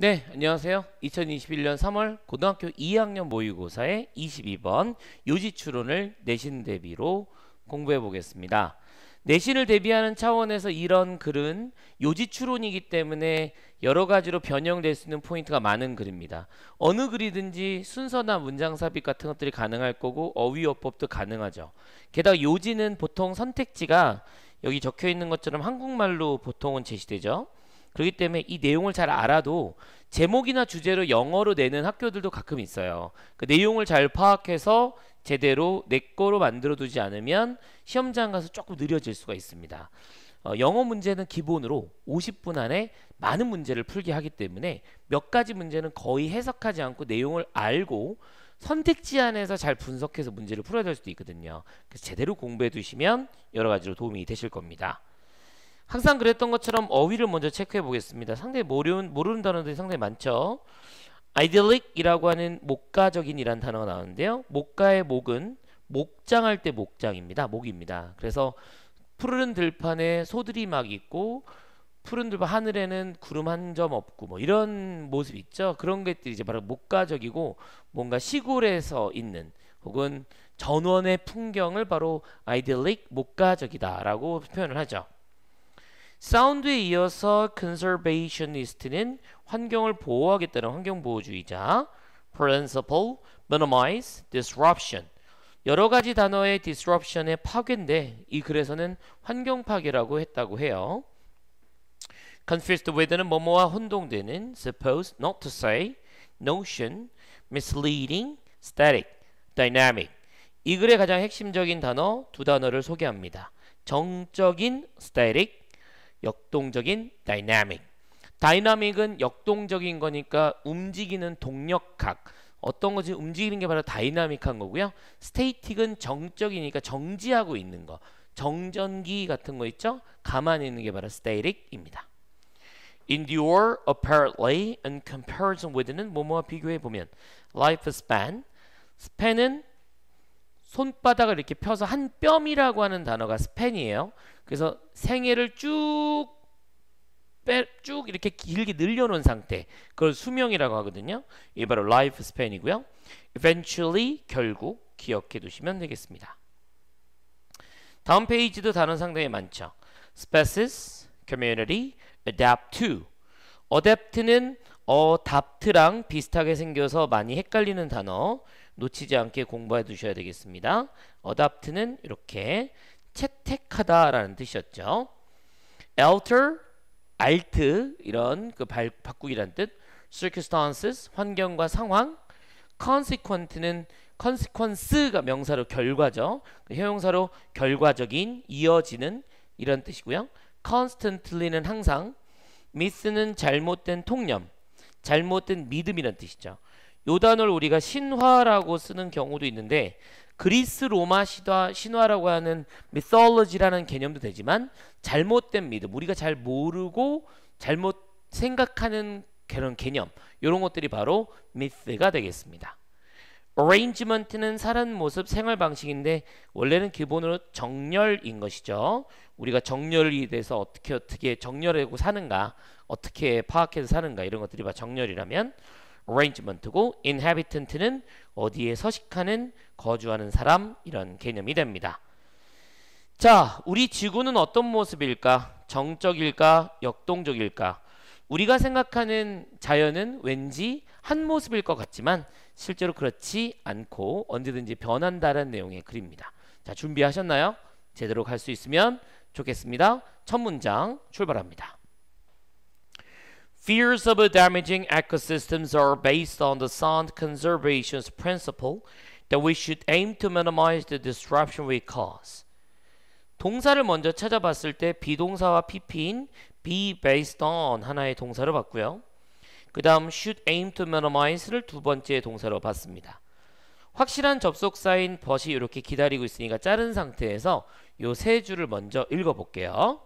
네, 안녕하세요. 2021년 3월 고등학교 2학년 모의고사의 22번 요지추론을 내신 대비로 공부해 보겠습니다. 내신을 대비하는 차원에서 이런 글은 요지추론이기 때문에 여러 가지로 변형될 수 있는 포인트가 많은 글입니다. 어느 글이든지 순서나 문장 삽입 같은 것들이 가능할 거고 어휘어법도 가능하죠. 게다가 요지는 보통 선택지가 여기 적혀 있는 것처럼 한국말로 보통은 제시되죠. 그렇기 때문에 이 내용을 잘 알아도 제목이나 주제로 영어로 내는 학교들도 가끔 있어요. 그 내용을 잘 파악해서 제대로 내 거로 만들어두지 않으면 시험장 가서 조금 느려질 수가 있습니다. 어, 영어 문제는 기본으로 50분 안에 많은 문제를 풀게 하기 때문에 몇 가지 문제는 거의 해석하지 않고 내용을 알고 선택지 안에서 잘 분석해서 문제를 풀어야 될 수도 있거든요. 그래서 제대로 공부해 두시면 여러 가지로 도움이 되실 겁니다. 항상 그랬던 것처럼 어휘를 먼저 체크해 보겠습니다. 상당히 모르는, 모르는 단어들이 상당히 많죠. idyllic이라고 하는 목가적인이라는 단어가 나오는데요. 목가의 목은 목장할 때 목장입니다. 목입니다. 그래서 푸른 들판에 소들이 막 있고 푸른 들판 하늘에는 구름 한 점 없고 뭐 이런 모습 있죠. 그런 것들이 이제 바로 목가적이고 뭔가 시골에서 있는 혹은 전원의 풍경을 바로 idyllic 목가적이다라고 표현을 하죠. 사운드에 이어서 conservationist는 환경을 보호하겠다는 환경보호주의자 principle, minimize, disruption 여러 가지 단어의 disruption의 파괴인데 이 글에서는 환경 파괴라고 했다고 해요. confused with는 뭐뭐와 혼동되는 suppose, not to say, notion, misleading, static, dynamic 이 글의 가장 핵심적인 단어 두 단어를 소개합니다. 정적인 static 역동적인 다이나믹 다이나믹은 역동적인 거니까 움직이는 동력각 어떤 거지 움직이는 게 바로 다이나믹한 거고요 스테이틱은 정적이니까 정지하고 있는 거 정전기 같은 거 있죠 가만히 있는 게 바로 스테이틱입니다 endure apparently in comparison with는 뭐뭐와 비교해 보면 life span span은 손바닥을 이렇게 펴서 한 뼘이라고 하는 단어가 스팬이에요. 그래서 생애를 쭉, 빼, 쭉 이렇게 길게 늘려놓은 상태. 그걸 수명이라고 하거든요. 이게 바로 life span이고요. eventually, 결국 기억해 두시면 되겠습니다. 다음 페이지도 단어 상당히 많죠. species, community, adapt to. adapt는 adapt랑 비슷하게 생겨서 많이 헷갈리는 단어 놓치지 않게 공부해 두셔야 되겠습니다. adapt는 이렇게 채택하다라는 뜻이었죠. alter, alt 이런 그 발, 바꾸기란 뜻. circumstances 환경과 상황. consequent는 consequence가 명사로 결과죠. 그 형용사로 결과적인, 이어지는 이런 뜻이고요. constantly는 항상, miss는 잘못된 통념, 잘못된 믿음이란 뜻이죠. 요 단어를 우리가 신화라고 쓰는 경우도 있는데 그리스 로마 시화, 신화라고 하는 미솔로지라는 개념도 되지만 잘못된 믿음 우리가 잘 모르고 잘못 생각하는 그런 개념 이런 것들이 바로 미스가 되겠습니다. arrangement는 사는 모습 생활 방식인데 원래는 기본으로 정렬인 것이죠. 우리가 정렬이 돼서 어떻게 어떻게 정렬하고 사는가 어떻게 파악해서 사는가 이런 것들이 정렬이라면 arrangement고 inhabitant는 어디에 서식하는 거주하는 사람 이런 개념이 됩니다. 자, 우리 지구는 어떤 모습일까? 정적일까? 역동적일까? 우리가 생각하는 자연은 왠지 한 모습일 것 같지만 실제로 그렇지 않고 언제든지 변한다는 내용의 글입니다. 자, 준비하셨나요? 제대로 갈 수 있으면 좋겠습니다. 첫 문장 출발합니다. Fears of damaging ecosystems are based on the sound conservation principle that we should aim to minimize the disruption we cause. 동사를 먼저 찾아봤을 때 비동사와 pp인 be based on 하나의 동사를 봤고요. 그 다음 should aim to minimize를 두 번째 동사로 봤습니다. 확실한 접속사인 벗이 이렇게 기다리고 있으니까 자른 상태에서 요 세 줄을 먼저 읽어볼게요.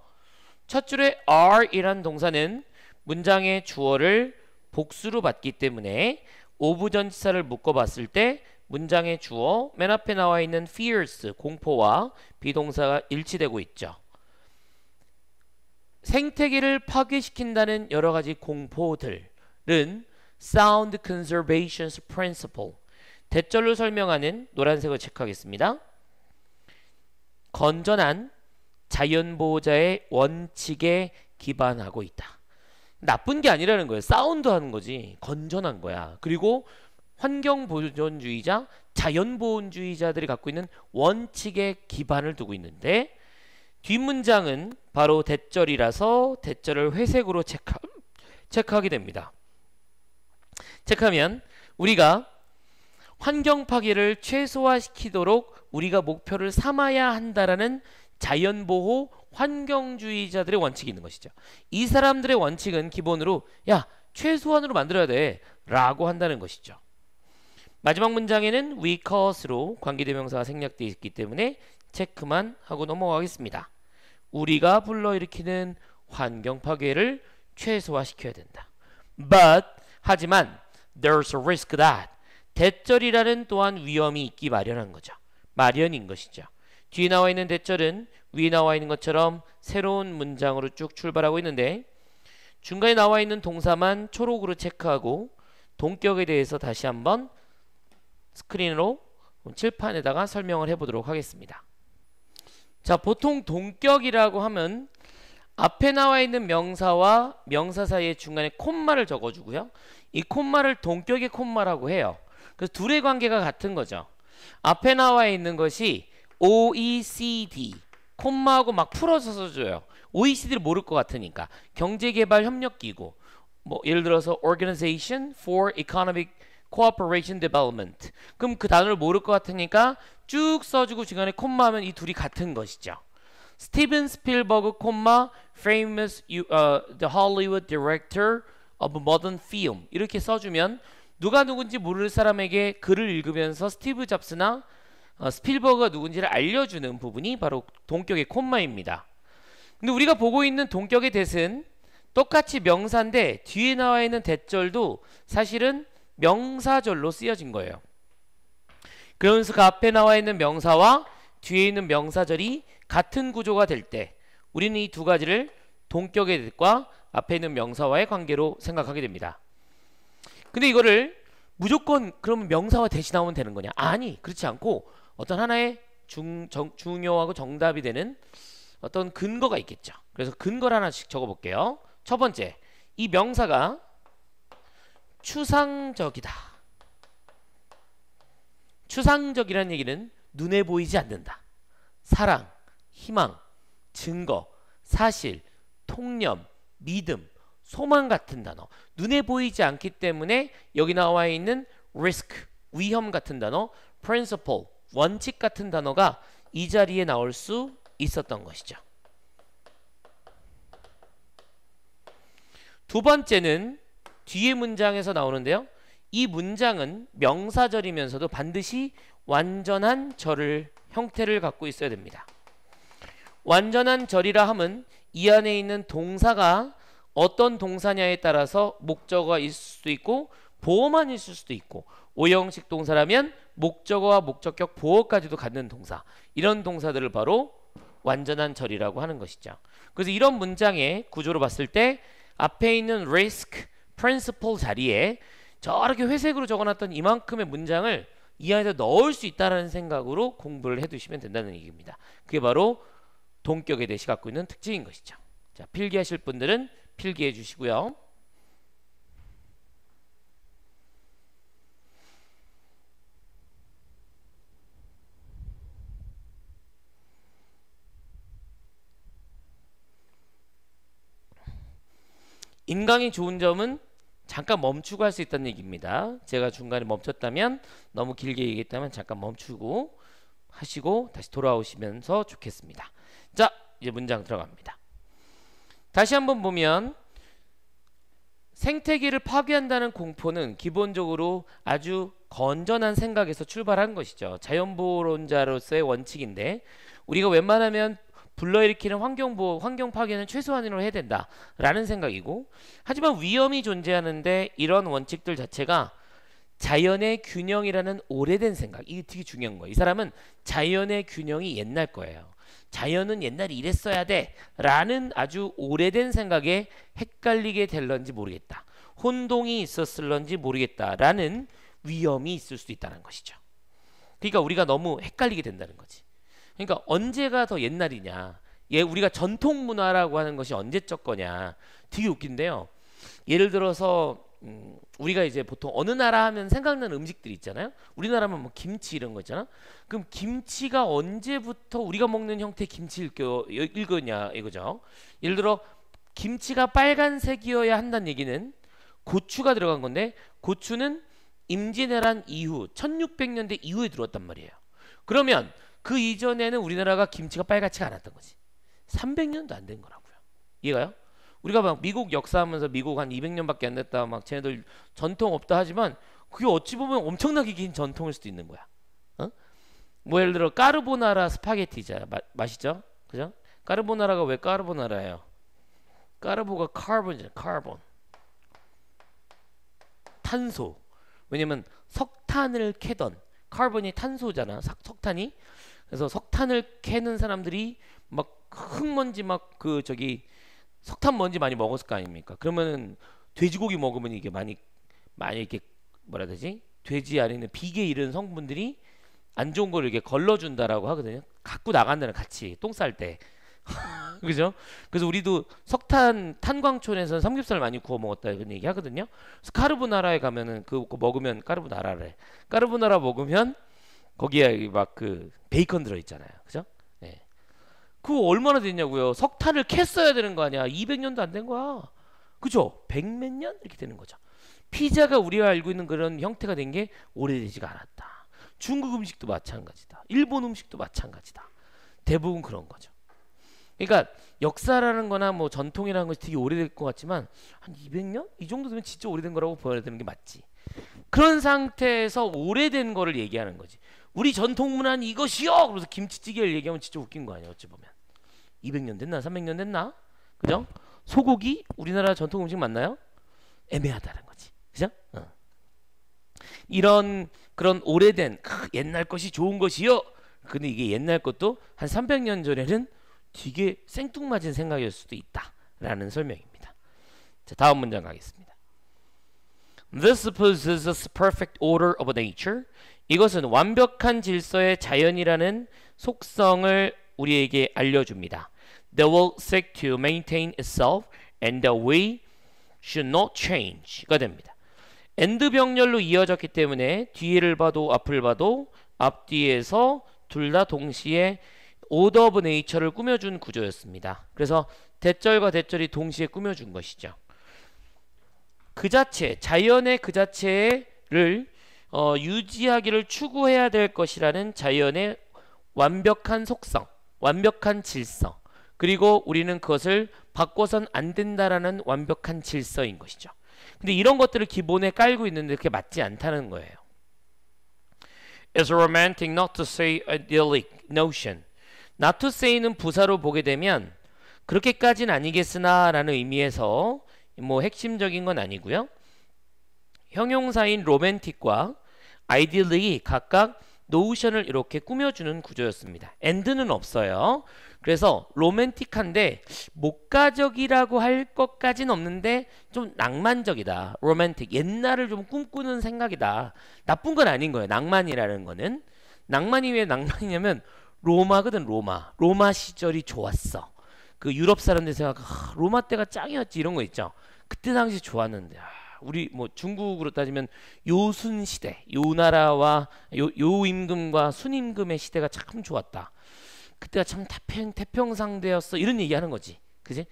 첫 줄에 are이란 동사는 문장의 주어를 복수로 받기 때문에 오브 전치사를 묶어봤을 때 문장의 주어 맨 앞에 나와 있는 fierce 공포와 비동사가 일치되고 있죠. 생태계를 파괴시킨다는 여러 가지 공포들은 sound conservation principle 대절로 설명하는 노란색을 체크하겠습니다. 건전한 자연보호자의 원칙에 기반하고 있다. 나쁜 게 아니라는 거예요. 사운드 하는 거지. 건전한 거야. 그리고 환경보존주의자, 자연보온주의자들이 갖고 있는 원칙에 기반을 두고 있는데 뒷문장은 바로 대절이라서 대절을 회색으로 체크, 체크하게 됩니다. 체크하면 우리가 환경 파괴를 최소화시키도록 우리가 목표를 삼아야 한다라는 자연보호 환경주의자들의 원칙이 있는 것이죠. 이 사람들의 원칙은 기본으로 야 최소한으로 만들어야 돼 라고 한다는 것이죠. 마지막 문장에는 we cause로 관계대명사가 생략되어 있기 때문에 체크만 하고 넘어가겠습니다. 우리가 불러일으키는 환경 파괴를 최소화시켜야 된다. But 하지만 there's a risk that 대절이라는 또한 위험이 있기 마련한 거죠. 마련인 것이죠. 뒤에 나와 있는 대절은 위에 나와 있는 것처럼 새로운 문장으로 쭉 출발하고 있는데 중간에 나와 있는 동사만 초록으로 체크하고 동격에 대해서 다시 한번 스크린으로 칠판에다가 설명을 해보도록 하겠습니다. 자 보통 동격이라고 하면 앞에 나와 있는 명사와 명사 사이에 중간에 콤마를 적어주고요. 이 콤마를 동격의 콤마라고 해요. 그래서 둘의 관계가 같은 거죠. 앞에 나와 있는 것이 OECD 콤마하고 막 풀어서 써줘요. OECD를 모를 것 같으니까 경제개발협력기구 뭐 예를 들어서 Organization for Economic Cooperation Development 그럼 그 단어를 모를 것 같으니까 쭉 써주고 중간에 콤마하면 이 둘이 같은 것이죠. 스티븐 스필버그 콤마 famous you, uh, 어, the Hollywood director of modern film 이렇게 써주면 누가 누군지 모를 사람에게 글을 읽으면서 스티브 잡스나 어, 스필버그가 누군지를 알려주는 부분이 바로 동격의 콤마입니다. 근데 우리가 보고 있는 동격의 대은 똑같이 명사인데 뒤에 나와 있는 대절도 사실은 명사절로 쓰여진 거예요. 그러면서 그 앞에 나와 있는 명사와 뒤에 있는 명사절이 같은 구조가 될 때 우리는 이 두 가지를 동격의 뜻과 앞에 있는 명사와의 관계로 생각하게 됩니다. 근데 이거를 무조건 그러면 명사와 대시 나오면 되는 거냐? 아니 그렇지 않고 어떤 하나의 중, 정, 중요하고 정답이 되는 어떤 근거가 있겠죠. 그래서 근거를 하나씩 적어볼게요. 첫 번째, 이 명사가 추상적이다. 추상적이라는 얘기는 눈에 보이지 않는다. 사랑, 희망, 증거, 사실, 통념, 믿음, 소망 같은 단어. 눈에 보이지 않기 때문에 여기 나와 있는 risk, 위험 같은 단어, principle, 원칙 같은 단어가 이 자리에 나올 수 있었던 것이죠. 두 번째는 뒤에 문장에서 나오는데요. 이 문장은 명사절이면서도 반드시 완전한 절을 형태를 갖고 있어야 됩니다. 완전한 절이라 함은 이 안에 있는 동사가 어떤 동사냐에 따라서 목적어가 있을 수도 있고 보호만 있을 수도 있고 오형식 동사라면 목적어와 목적격 보어까지도 갖는 동사 이런 동사들을 바로 완전한 절이라고 하는 것이죠. 그래서 이런 문장의 구조로 봤을 때 앞에 있는 risk, principle 자리에 저렇게 회색으로 적어놨던 이만큼의 문장을 이 안에서 넣을 수 있다라는 생각으로 공부를 해두시면 된다는 얘기입니다. 그게 바로 동격의 대시 갖고 있는 특징인 것이죠. 자 필기하실 분들은 필기해 주시고요. 인강이 좋은 점은 잠깐 멈추고 할 수 있다는 얘기입니다. 제가 중간에 멈췄다면 너무 길게 얘기했다면 잠깐 멈추고 하시고 다시 돌아오시면서 좋겠습니다. 자 이제 문장 들어갑니다. 다시 한번 보면 생태계를 파괴한다는 공포는 기본적으로 아주 건전한 생각에서 출발한 것이죠. 자연보호론자로서의 원칙인데 우리가 웬만하면 불러일으키는 환경보호, 환경 파괴는 최소한으로 해야 된다라는 생각이고 하지만 위험이 존재하는데 이런 원칙들 자체가 자연의 균형이라는 오래된 생각 이게 되게 중요한 거예요. 이 사람은 자연의 균형이 옛날 거예요. 자연은 옛날에 이랬어야 돼 라는 아주 오래된 생각에 헷갈리게 될런지 모르겠다. 혼동이 있었을런지 모르겠다라는 위험이 있을 수도 있다는 것이죠. 그러니까 우리가 너무 헷갈리게 된다는 거지. 그러니까 언제가 더 옛날이냐. 예, 우리가 전통 문화라고 하는 것이 언제적 거냐. 되게 웃긴데요. 예를 들어서 음, 우리가 이제 보통 어느 나라 하면 생각나는 음식들이 있잖아요. 우리나라면 뭐 김치 이런 거 있잖아. 그럼 김치가 언제부터 우리가 먹는 형태의 김치일 거, 거냐 이거죠. 예를 들어 김치가 빨간색이어야 한다는 얘기는 고추가 들어간 건데 고추는 임진왜란 이후 1600년대 이후에 들어왔단 말이에요. 그러면 그 이전에는 우리나라가 김치가 빨갛지가 않았던 거지. 300년도 안 된 거라고요. 이해가요? 우리가 막 미국 역사하면서 미국 한 200년밖에 안 됐다 막 쟤네들 전통 없다 하지만 그게 어찌 보면 엄청나게 긴 전통일 수도 있는 거야. 어? 뭐 예를 들어 까르보나라 스파게티잖아. 마, 맛있죠? 그죠? 까르보나라가 왜 까르보나라예요? 까르보가 카본이잖아. 카본. 탄소. 왜냐면 석탄을 캐던 카본이 탄소잖아. 석탄이 그래서 석탄을 캐는 사람들이 막 흙먼지 막 그 저기 석탄 먼지 많이 먹었을 거 아닙니까? 그러면은 돼지고기 먹으면 이게 많이 많이 이렇게 뭐라 해야 되지? 돼지 안에 있는 비계 이런 성분들이 안 좋은 걸 이렇게 걸러준다라고 하거든요. 갖고 나간다는 같이 똥쌀 때. 그죠? 그래서 우리도 석탄 탄광촌에서 삼겹살 많이 구워 먹었다 이런 얘기 하거든요. 그래서 카르보나라에 가면은 그거 먹으면 카르보나라래. 카르보나라 먹으면 거기에 막 그 베이컨 들어있잖아요. 그죠? 예. 그 얼마나 됐냐고요. 석탄을 캐어야 되는 거 아니야. 200년도 안 된 거야. 그죠? 100 몇 년? 이렇게 되는 거죠. 피자가 우리가 알고 있는 그런 형태가 된 게 오래되지가 않았다. 중국 음식도 마찬가지다. 일본 음식도 마찬가지다. 대부분 그런 거죠. 그러니까 역사라는 거나 뭐 전통이라는 것이 되게 오래될 것 같지만 한 200년? 이 정도 되면 진짜 오래된 거라고 보여야 되는 게 맞지. 그런 상태에서 오래된 거를 얘기하는 거지. 우리 전통 문화는 이것이요. 그래서 김치찌개를 얘기하면 진짜 웃긴 거 아니야 어찌 보면. 200년 됐나 300년 됐나 그죠? 소고기 우리나라 전통 음식 맞나요? 애매하다는 거지. 그죠? 어. 이런 그런 오래된 크, 옛날 것이 좋은 것이요. 근데 이게 옛날 것도 한 300년 전에는 되게 생뚱맞은 생각일 수도 있다라는 설명입니다. 자, 다음 문장 가겠습니다. This p o s e s s perfect order of nature 이것은 완벽한 질서의 자연이라는 속성을 우리에게 알려줍니다. The world seek to maintain itself and the way should not change가 됩니다. and 병렬로 이어졌기 때문에 뒤를 봐도 앞을 봐도 앞뒤에서 둘 다 동시에 오더 오브 네이처를 꾸며준 구조였습니다. 그래서 대절과 대절이 동시에 꾸며준 것이죠. 그 자체, 자연의 그 자체를 어, 유지하기를 추구해야 될 것이라는 자연의 완벽한 속성, 완벽한 질서 그리고 우리는 그것을 바꿔선 안 된다라는 완벽한 질서인 것이죠. 근데 이런 것들을 기본에 깔고 있는데 그렇게 맞지 않다는 거예요. It's romantic not to say idyllic notion. Not to say는 부사로 보게 되면 그렇게까진 아니겠으나 라는 의미에서 뭐 핵심적인 건 아니고요. 형용사인 로맨틱과 아이디어들이 각각 노션을 이렇게 꾸며주는 구조였습니다. 엔드는 없어요. 그래서 로맨틱한데 목가적이라고 할 것까진 없는데 좀 낭만적이다. 로맨틱. 옛날을 좀 꿈꾸는 생각이다. 나쁜 건 아닌 거예요. 낭만이라는 거는. 낭만이 왜 낭만이냐면 로마거든 로마. 로마 시절이 좋았어. 그 유럽 사람들 생각 아, 로마 때가 짱이었지 이런 거 있죠. 그때 당시 좋았는데 아, 우리 뭐 중국으로 따지면 요순 시대, 요 나라와 요, 요 임금과 순임금의 시대가 참 좋았다. 그때가 참 태평 태평상대였어. 이런 얘기하는 거지. 그지?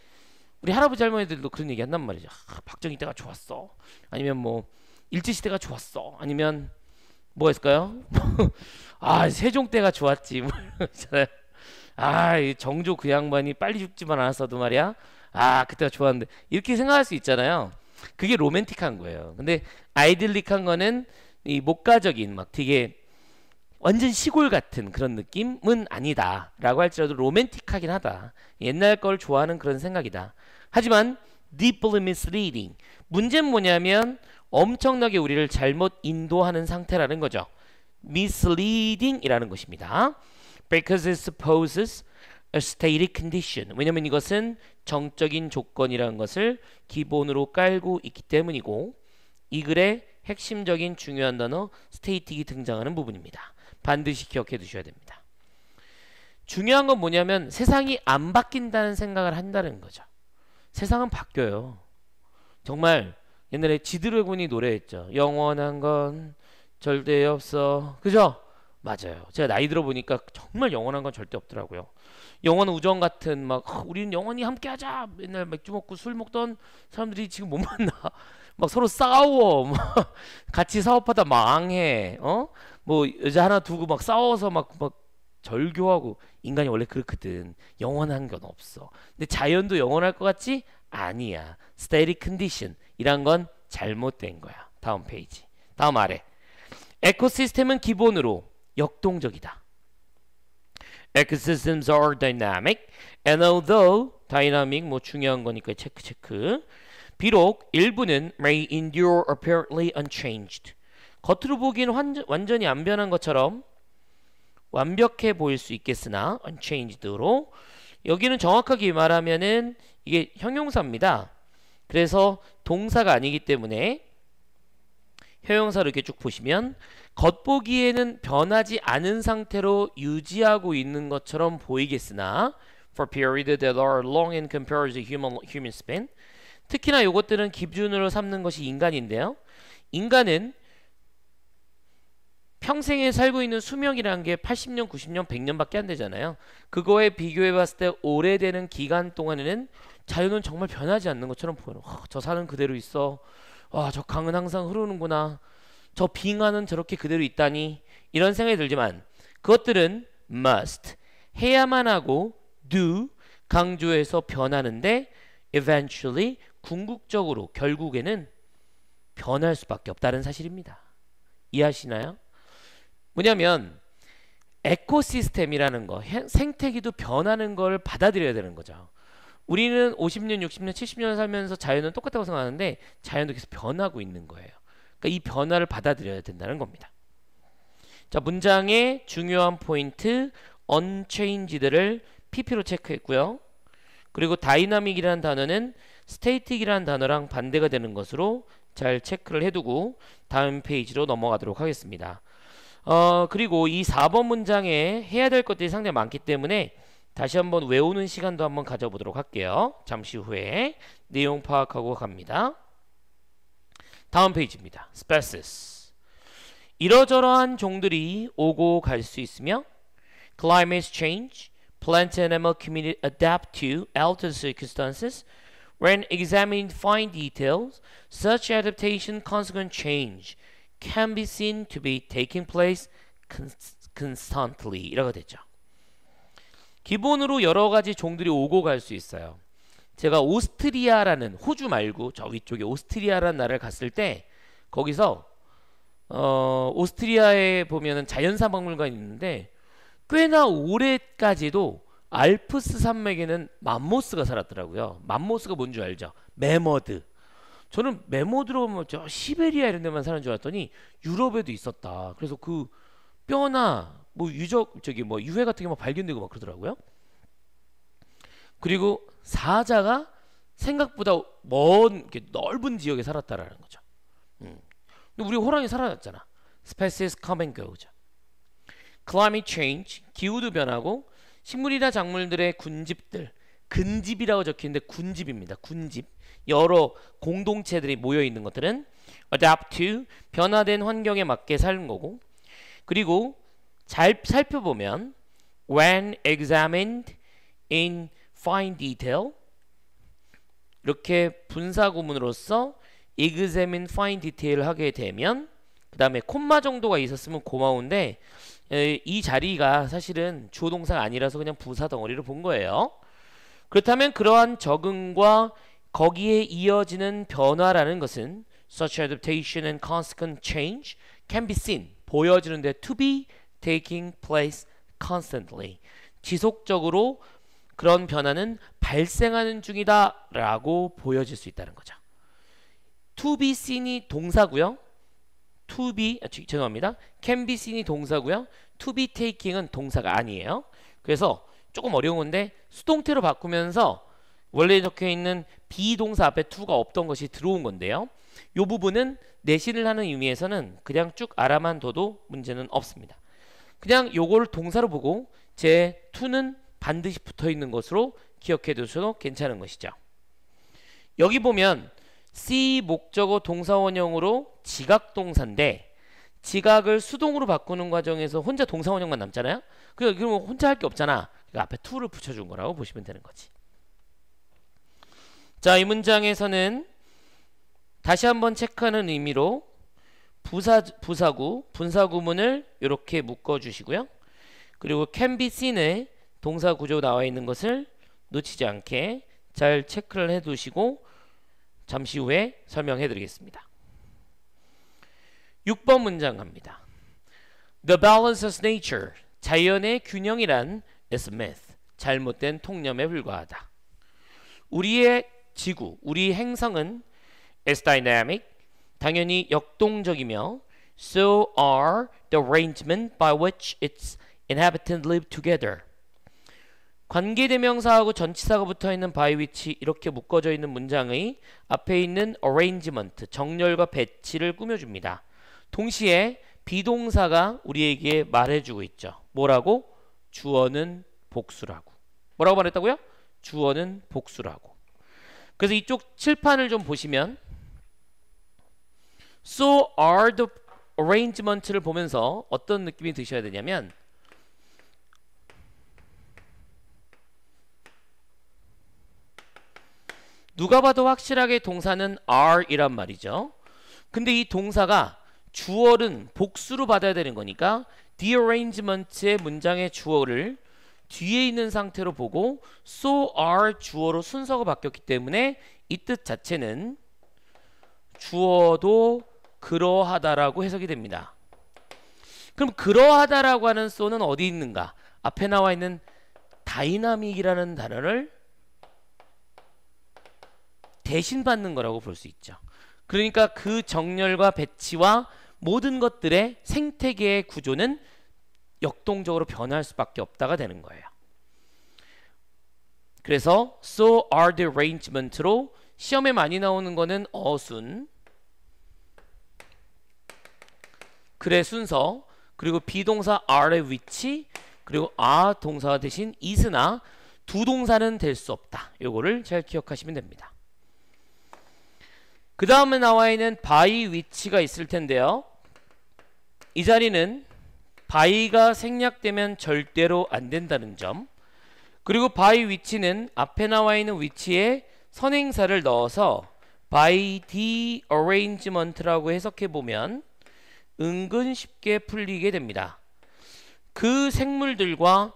우리 할아버지 할머니들도 그런 얘기 한단 말이죠. 아, 박정희 때가 좋았어. 아니면 뭐 일제 시대가 좋았어. 아니면 뭐가 있을까요? 아 세종 때가 좋았지. 뭐 아 정조 그 양반이 빨리 죽지만 않았어도 말이야. 아 그때가 좋았는데 이렇게 생각할 수 있잖아요. 그게 로맨틱한 거예요. 근데 아이들릭한 거는 이 목가적인 막 되게 완전 시골 같은 그런 느낌은 아니다라고 할지라도 로맨틱하긴 하다. 옛날 걸 좋아하는 그런 생각이다. 하지만 deeply misleading. 문제는 뭐냐면 엄청나게 우리를 잘못 인도하는 상태라는 거죠. misleading이라는 것입니다. Because it supposes state의 condition. 왜냐면 이것은 정적인 조건이라는 것을 기본으로 깔고 있기 때문이고 이 글의 핵심적인 중요한 단어 state이 등장하는 부분입니다. 반드시 기억해 두셔야 됩니다. 중요한 건 뭐냐면 세상이 안 바뀐다는 생각을 한다는 거죠. 세상은 바뀌어요. 정말 옛날에 지드래곤이 노래했죠. 영원한 건 절대 없어. 그죠? 맞아요. 제가 나이 들어 보니까 정말 영원한 건 절대 없더라고요. 영원 우정 같은 막 우리는 영원히 함께하자 맨날 맥주 먹고 술 먹던 사람들이 지금 못 만나 막 서로 싸워 막 같이 사업하다 망해 어 뭐 여자 하나 두고 막 싸워서 막막 막 절교하고 인간이 원래 그렇거든 영원한 건 없어 근데 자연도 영원할 것 같지 아니야 스테 e a d y c 이란 건 잘못된 거야 다음 페이지 다음 아래 에코시스템은 기본으로 역동적이다 Ecosystems are dynamic. And although dynamic 뭐 중요한 거니까 체크 체크. 비록 일부는 may endure apparently unchanged. 겉으로 보기엔 환, 전 완전히 안 변한 것처럼 완벽해 보일 수 있겠으나 unchanged로 여기는 정확하게 말하면은 이게 형용사입니다. 그래서 동사가 아니기 때문에 형용사를 이렇게 쭉 보시면 겉보기에는 변하지 않은 상태로 유지하고 있는 것처럼 보이겠으나 for period that are long in comparison human, human span 특히나 요것들은 기준으로 삼는 것이 인간인데요. 인간은 평생에 살고 있는 수명이라는 게 80년, 90년, 100년밖에 안 되잖아요. 그거에 비교해 봤을 때 오래되는 기간 동안에는 자연은 정말 변하지 않는 것처럼 보여요. 어, 저 산은 그대로 있어. 와, 저 강은 항상 흐르는구나. 저 빙하는 저렇게 그대로 있다니 이런 생각이 들지만 그것들은 must 해야만 하고 do 강조해서 변하는데 eventually 궁극적으로 결국에는 변할 수밖에 없다는 사실입니다. 이해하시나요? 뭐냐면 에코시스템이라는 거 생태계도 변하는 걸 받아들여야 되는 거죠. 우리는 50년, 60년, 70년 살면서 자연은 똑같다고 생각하는데 자연도 계속 변하고 있는 거예요. 그러니까 이 변화를 받아들여야 된다는 겁니다. 자 문장의 중요한 포인트 unchanged를 pp로 체크했고요. 그리고 dynamic이라는 단어는 static이라는 단어랑 반대가 되는 것으로 잘 체크를 해두고 다음 페이지로 넘어가도록 하겠습니다. 어 그리고 이 4번 문장에 해야 될 것들이 상당히 많기 때문에 다시 한번 외우는 시간도 한번 가져보도록 할게요. 잠시 후에 내용 파악하고 갑니다. 다음 페이지입니다. species. 이러저러한 종들이 오고 갈 수 있으며 climate change, plant and animal community adapt to altered circumstances when examined fine details such adaptation consequent change can be seen to be taking place constantly 이라고 됐죠. 기본으로 여러 가지 종들이 오고 갈 수 있어요. 제가 오스트리아라는 호주 말고 저 위쪽에 오스트리아라는 나라를 갔을 때 거기서 어, 오스트리아에 보면은 자연사박물관이 있는데 꽤나 오래까지도 알프스 산맥에는 맘모스가 살았더라고요. 맘모스가 뭔지 알죠? 메머드 저는 메모드로 보저 시베리아 이런 데만 사는 줄 알았더니 유럽에도 있었다. 그래서 그 뼈나 뭐 유적 저기 뭐 유해 같은 게막 발견되고 막 그러더라고요. 그리고 사자가 생각보다 먼 넓은 지역에 살았다라는 거죠. 음. 근데 우리 호랑이 살아났잖아. Species come and go죠. Climate change, 기후도 변하고 식물이나 작물들의 군집들, 근집이라고 적히는데 군집입니다. 군집. 여러 공동체들이 모여 있는 것들은 adapt to 변화된 환경에 맞게 사는 거고 그리고 잘 살펴보면 when examined in fine detail 이렇게 분사 구문으로서 examine fine detail 하게 되면 그 다음에 콤마 정도가 있었으면 고마운데 이 자리가 사실은 주어 동사가 아니라서 그냥 부사 덩어리를 본 거예요. 그렇다면 그러한 적응과 거기에 이어지는 변화라는 것은 such adaptation and consequent change can be seen 보여지는데 to be taking place constantly 지속적으로 그런 변화는 발생하는 중이다 라고 보여질 수 있다는 거죠. to be seen이 동사고요. to be 아, 죄송합니다. can be seen이 동사고요. to be taking은 동사가 아니에요. 그래서 조금 어려운 건데 수동태로 바꾸면서 원래 적혀 있는 비동사 앞에 to가 없던 것이 들어온 건데요. 이 부분은 내신을 하는 의미에서는 그냥 쭉 알아만 둬도 문제는 없습니다. 그냥 요걸 동사로 보고 제 to는 반드시 붙어 있는 것으로 기억해 두셔도 괜찮은 것이죠. 여기 보면 C 목적어 동사원형으로 지각동사인데 지각을 수동으로 바꾸는 과정에서 혼자 동사원형만 남잖아요. 그러니까 그러면 혼자 할 게 없잖아. 그러니까 앞에 to를 붙여준 거라고 보시면 되는 거지. 자, 이 문장에서는 다시 한번 체크하는 의미로 부사, 부사구, 분사구문을 이렇게 묶어주시고요. 그리고 can be seen을 동사 구조 나와 있는 것을 놓치지 않게 잘 체크를 해 두시고 잠시 후에 설명해 드리겠습니다. 6번 문장 갑니다. The balance of nature, 자연의 균형이란 is myth, 잘못된 통념에 불과하다. 우리의 지구, 우리 행성은 is dynamic, 당연히 역동적이며 so are the arrangement by which its inhabitants live together. 관계대명사하고 전치사가 붙어있는 by which 이렇게 묶어져 있는 문장의 앞에 있는 arrangement, 정렬과 배치를 꾸며줍니다. 동시에 비동사가 우리에게 말해주고 있죠. 뭐라고? 주어는 복수라고. 뭐라고 말했다고요? 주어는 복수라고. 그래서 이쪽 칠판을 좀 보시면 So are the arrangement를 보면서 어떤 느낌이 드셔야 되냐면 누가 봐도 확실하게 동사는 are이란 말이죠. 근데 이 동사가 주어는 복수로 받아야 되는 거니까 the arrangement의 문장의 주어를 뒤에 있는 상태로 보고 so are 주어로 순서가 바뀌었기 때문에 이 뜻 자체는 주어도 그러하다라고 해석이 됩니다. 그럼 그러하다라고 하는 so는 어디 있는가? 앞에 나와 있는 다이나믹이라는 단어를 대신 받는 거라고 볼 수 있죠. 그러니까 그 정렬과 배치와 모든 것들의 생태계의 구조는 역동적으로 변할 수밖에 없다가 되는 거예요. 그래서 so are the arrangement로 시험에 많이 나오는 거는 어순 글의 순서 그리고 비동사 are의 위치 그리고 a 아 동사 대신 is나 두 동사는 될 수 없다. 요거를 잘 기억하시면 됩니다. 그 다음에 나와 있는 바위 위치가 있을 텐데요. 이 자리는 바이가 생략되면 절대로 안 된다는 점 그리고 바이 위치는 앞에 나와 있는 위치에 선행사를 넣어서 by the arrangement라고 해석해보면 은근 쉽게 풀리게 됩니다. 그 생물들과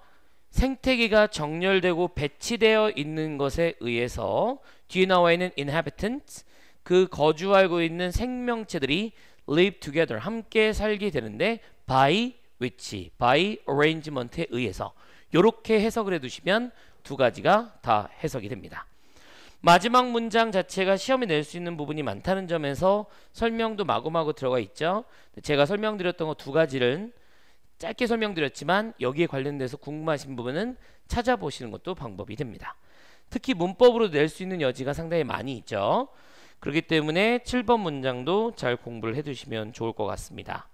생태계가 정렬되고 배치되어 있는 것에 의해서 뒤에 나와 있는 inhabitants, 그 거주하고 있는 생명체들이 live together 함께 살게 되는데 by which by arrangement에 의해서 이렇게 해석을 해두시면 두 가지가 다 해석이 됩니다. 마지막 문장 자체가 시험에 낼 수 있는 부분이 많다는 점에서 설명도 마구마구 들어가 있죠. 제가 설명드렸던 거 두 가지를 짧게 설명드렸지만 여기에 관련돼서 궁금하신 부분은 찾아보시는 것도 방법이 됩니다. 특히 문법으로 낼 수 있는 여지가 상당히 많이 있죠. 그렇기 때문에 7번 문장도 잘 공부를 해두시면 좋을 것 같습니다.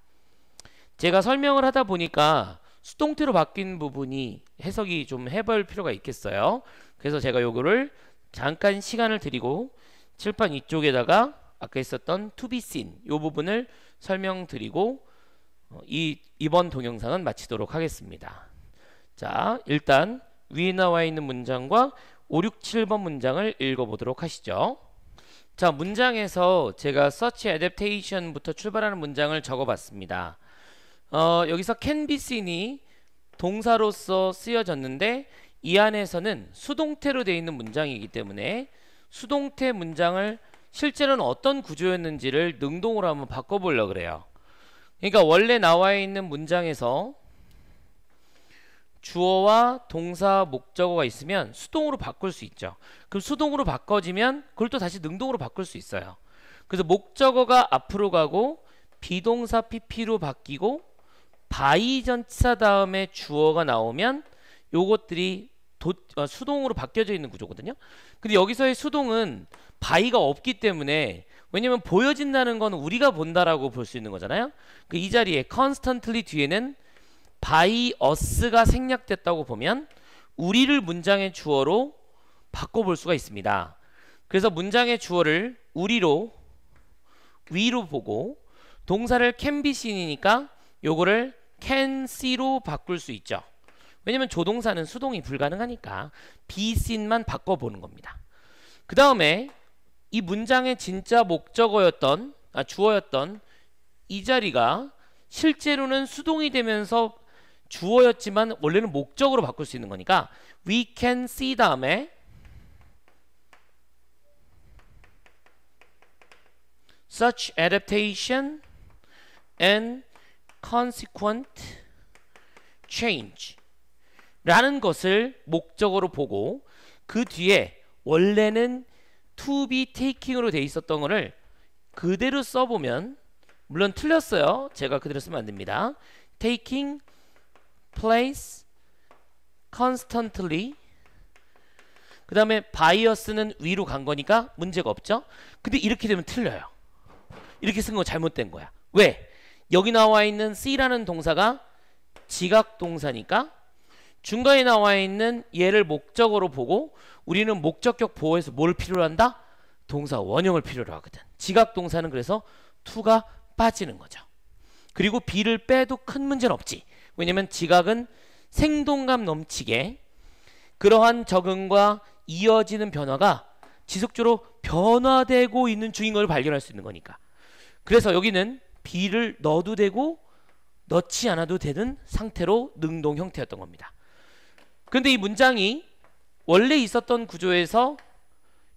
제가 설명을 하다 보니까 수동태로 바뀐 부분이 해석이 좀 해볼 필요가 있겠어요. 그래서 제가 요거를 잠깐 시간을 드리고 칠판 이쪽에다가 아까 있었던 to be seen 요 부분을 설명드리고 어, 이 이번 동영상은 마치도록 하겠습니다. 자, 일단 위에 나와 있는 문장과 5, 6, 7번 문장을 읽어보도록 하시죠. 자 문장에서 제가 서치 애댑테이션부터 출발하는 문장을 적어봤습니다. 어, 여기서 can be seen이 동사로서 쓰여졌는데 이 안에서는 수동태로 되어 있는 문장이기 때문에 수동태 문장을 실제로는 어떤 구조였는지를 능동으로 한번 바꿔보려 그래요. 그러니까 원래 나와 있는 문장에서 주어와 동사 목적어가 있으면 수동으로 바꿀 수 있죠 그럼 수동으로 바꿔지면 그걸 또 다시 능동으로 바꿀 수 있어요 그래서 목적어가 앞으로 가고 비동사 pp로 바뀌고 바이 전치사 다음에 주어가 나오면 요것들이 도, 어, 수동으로 바뀌어져 있는 구조거든요 근데 여기서의 수동은 바이가 없기 때문에 왜냐면 보여진다는 건 우리가 본다라고 볼 수 있는 거잖아요 그 이 자리에 constantly 뒤에는 by us가 생략됐다고 보면 우리를 문장의 주어로 바꿔볼 수가 있습니다. 그래서 문장의 주어를 우리로 위로 보고 동사를 can be seen이니까 요거를 can see로 바꿀 수 있죠. 왜냐면 조동사는 수동이 불가능하니까 be seen만 바꿔보는 겁니다. 그 다음에 이 문장의 진짜 목적어였던 아 주어였던 이 자리가 실제로는 수동이 되면서 주어였지만 원래는 목적으로 바꿀 수 있는 거니까 we can see 다음에 such adaptation and consequent change 라는 것을 목적으로 보고 그 뒤에 원래는 to be taking으로 돼 있었던 거를 그대로 써보면 물론 틀렸어요. 제가 그대로 쓰면 안 됩니다. taking place constantly 그 다음에 바이어스는 위로 간 거니까 문제가 없죠 근데 이렇게 되면 틀려요 이렇게 쓴 거 잘못된 거야 왜? 여기 나와 있는 C라는 동사가 지각 동사니까 중간에 나와 있는 얘를 목적으로 보고 우리는 목적격 보호에서 뭘 필요로 한다? 동사 원형을 필요로 하거든 지각 동사는 그래서 2가 빠지는 거죠 그리고 B를 빼도 큰 문제는 없지 왜냐면 지각은 생동감 넘치게 그러한 적응과 이어지는 변화가 지속적으로 변화되고 있는 중인 걸 발견할 수 있는 거니까 그래서 여기는 B를 넣어도 되고 넣지 않아도 되는 상태로 능동 형태였던 겁니다 근데 이 문장이 원래 있었던 구조에서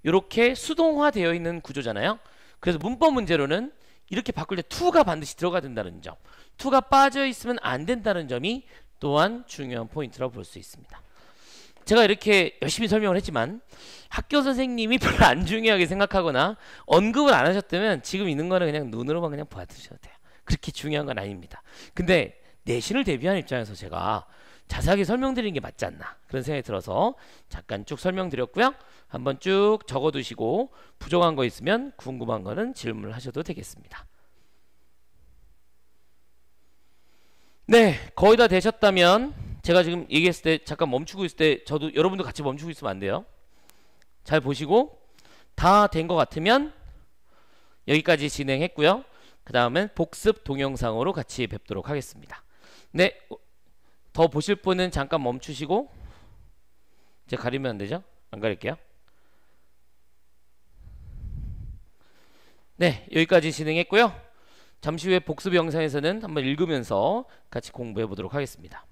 이렇게 수동화되어 있는 구조잖아요 그래서 문법 문제로는 이렇게 바꿀 때 t 가 반드시 들어가야 된다는 점 t 가 빠져 있으면 안 된다는 점이 또한 중요한 포인트라고 볼 수 있습니다 제가 이렇게 열심히 설명을 했지만 학교 선생님이 별로 안 중요하게 생각하거나 언급을 안 하셨다면 지금 있는 거는 그냥 눈으로만 그냥 봐두셔도 돼요 그렇게 중요한 건 아닙니다 근데 내신을 대비한 입장에서 제가 자세하게 설명드리는 게 맞지 않나 그런 생각이 들어서 잠깐 쭉 설명드렸고요. 한번 쭉 적어두시고 부족한 거 있으면 궁금한 거는 질문을 하셔도 되겠습니다. 네 거의 다 되셨다면 제가 지금 얘기했을 때 잠깐 멈추고 있을 때 저도 여러분도 같이 멈추고 있으면 안 돼요. 잘 보시고 다 된 것 같으면 여기까지 진행했고요. 그 다음엔 복습 동영상으로 같이 뵙도록 하겠습니다. 네, 더 보실 분은 잠깐 멈추시고 이제 가리면 안 되죠? 안 가릴게요. 네, 여기까지 진행했고요. 잠시 후에 복습 영상에서는 한번 읽으면서 같이 공부해 보도록 하겠습니다.